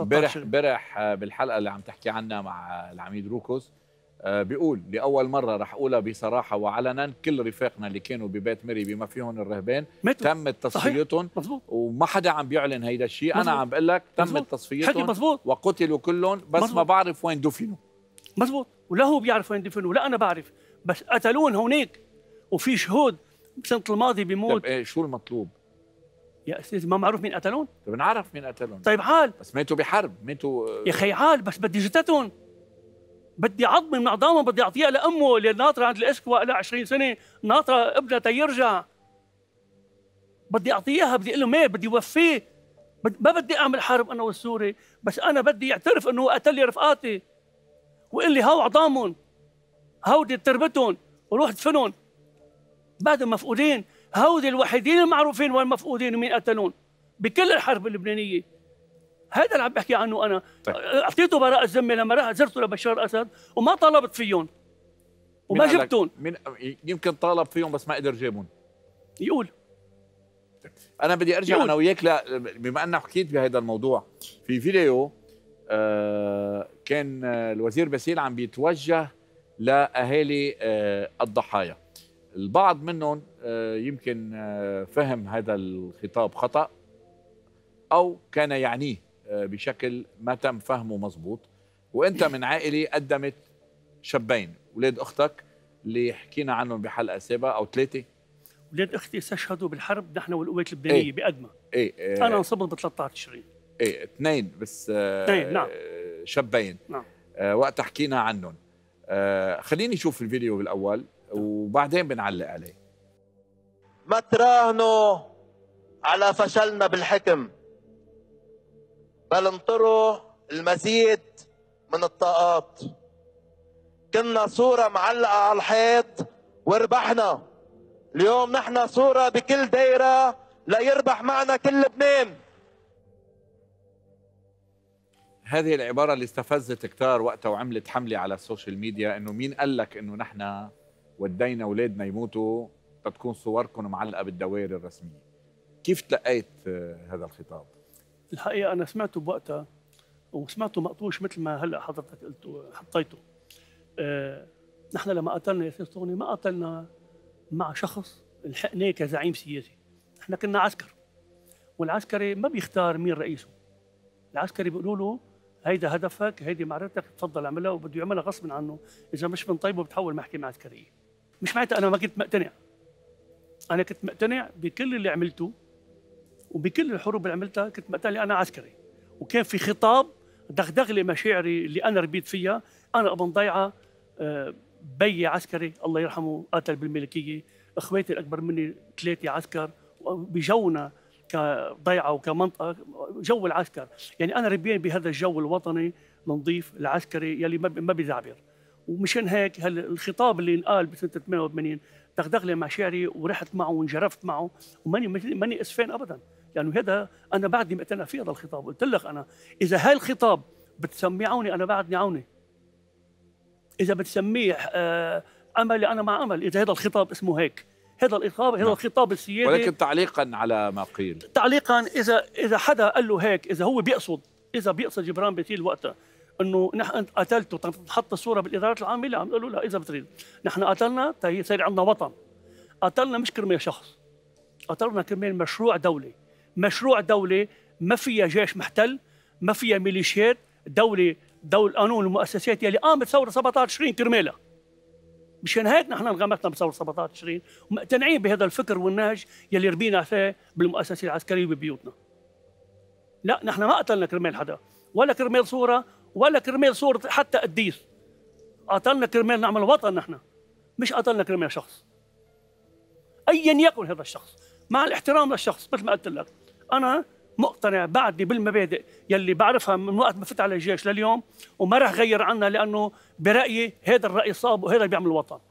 امبارح امبارح بالحلقه اللي عم تحكي عنها مع العميد روكوس آه، بيقول لاول مره رح اقولها بصراحه وعلنا كل رفاقنا اللي كانوا ببيت مري بما فيهم الرهبان ميتو. تمت تصفيتهم وما حدا عم بيعلن هيدا الشيء انا عم بقول لك تمت تصفيتهم وقتلوا كلهم بس مزبوط. ما بعرف وين دفنوا مزبوط ولا هو بيعرف وين دفنوا ولا انا بعرف بس قتلوهم هونيك وفي شهود بسنه الماضي بيموت طيب ايه شو المطلوب يا استاذ ما معروف مين قتلهم؟ طيب نعرف مين قتلهم طيب عال بس ماتوا بحرب ماتوا آه، يا اخي عال بس بدي جثتهم بدي عظمه من عظامهم بدي اعطيها لامه اللي ناطره عند الاسكوا لها 20 سنه ناطره ابنها تيرجع بدي اعطيها بدي اقول له مات بدي وفيه بد... ما بدي اعمل حرب انا والسوري بس انا بدي يعترف انه قتل لي رفقاتي وقال لي هاو عظامهم هودي تربتهم وروح دفنهم بعدهم مفقودين هؤلاء الوحيدين المعروفين والمفقودين من قتلون بكل الحرب اللبنانيه هذا اللي عم بحكي عنه انا طيب. اعطيته براءه ذمه لما رحت زرته لبشار الاسد وما طالبت فيهم وما جبتهم من يمكن طالب فيهم بس ما قدر جابهم يقول طيب. انا بدي ارجع يقول. انا وياك بما انك حكيت بهذا الموضوع في فيديو آه كان آه، الوزير باسيل عم بيتوجه لاهالي آه الضحايا البعض منهم آه، يمكن آه، فهم هذا الخطاب خطأ أو كان يعنيه آه، بشكل ما تم فهمه مضبوط وأنت من عائلة قدمت شابين اولاد أختك اللي حكينا عنهم بحلقة سابقة أو ثلاثة اولاد أختي استشهدوا بالحرب نحن والقوات اللبنانية ايه بأدمى ايه, ايه أنا انصبت ب 13 تشرين ايه اثنين بس اثنين نعم شابين نعم وقت حكينا عنهم خليني أشوف الفيديو بالأول نعم. وبعدين بنعلق عليه ما تراهنوا على فشلنا بالحكم بل انطروا المزيد من الطاقات كنا صورة معلقة على الحيط وربحنا اليوم نحن صورة بكل دايرة ليربح معنا كل لبنان هذه العبارة اللي استفزت كتار وقتها وعملت حملة على السوشيال ميديا انه مين قال لك انه نحن ودينا اولادنا يموتوا تكون صوركم معلقه بالدوائر الرسميه كيف تلقيت آه، هذا الخطاب الحقيقه انا سمعته بوقتها وسمعته مقطوش مثل ما هلا حضرتك قلته حطيته أه نحن لما قتلنا ياسين صغني ما قتلنا مع شخص الحقناه كزعيم سياسي نحن كنا عسكر والعسكري ما بيختار مين رئيسه العسكري بيقولوا له هيدا هدفك هيدي معرفتك، تفضل اعملها وبده يعملها غصب عنه اذا مش من طيبه بتحول محكمه عسكريه مش معناتها انا ما كنت مقتنع انا كنت مقتنع بكل اللي عملته وبكل الحروب اللي عملتها كنت مقتنع انا عسكري وكان في خطاب دغدغ لي مشاعري اللي انا ربيت فيها انا ابن ضيعه آه، بي عسكري الله يرحمه قتل بالملكيه اخواتي الاكبر مني ثلاثه عسكر بجونا كضيعه وكمنطقه جو العسكر يعني انا ربيان بهذا الجو الوطني النظيف العسكري يلي ما بيزعبر ومشان هيك الخطاب اللي انقال بسنه 88 دغدغ لي مع شعري ورحت معه وانجرفت معه وماني ماني اسفين ابدا لانه يعني هذا انا بعدني مقتنع في هذا الخطاب قلت لك انا اذا هاي الخطاب بتسميه عوني انا بعدني عوني اذا بتسميه آه امل انا مع امل اذا هذا الخطاب اسمه هيك هذا نعم. الخطاب هذا الخطاب السيادي ولكن تعليقا على ما قيل تعليقا اذا اذا حدا قال له هيك اذا هو بيقصد اذا بيقصد جبران بيتيل وقتها انه نحن قتلته تنحط الصوره بالادارات العامه لا عم له لا اذا بتريد نحن قتلنا طيب يصير عندنا وطن قتلنا مش كرمال شخص قتلنا كرمال مشروع دولي مشروع دولي ما فيها جيش محتل ما فيها ميليشيات دولة دول قانون المؤسسات يلي قامت ثورة 17 تشرين كرمالها مشان هيك نحن انغمسنا بثورة 17 تشرين ومقتنعين بهذا الفكر والنهج يلي ربينا فيه بالمؤسسة العسكرية ببيوتنا لا نحن ما قتلنا كرمال حدا ولا كرمال صورة ولا كرمال صورة حتى قديس قتلنا كرمال نعمل وطن نحن مش قتلنا كرمال شخص ايا يكن هذا الشخص مع الاحترام للشخص مثل ما قلت لك انا مقتنع بعدني بالمبادئ يلي بعرفها من وقت ما فت على الجيش لليوم وما راح غير عنها لانه برايي هذا الراي صاب وهذا اللي بيعمل الوطن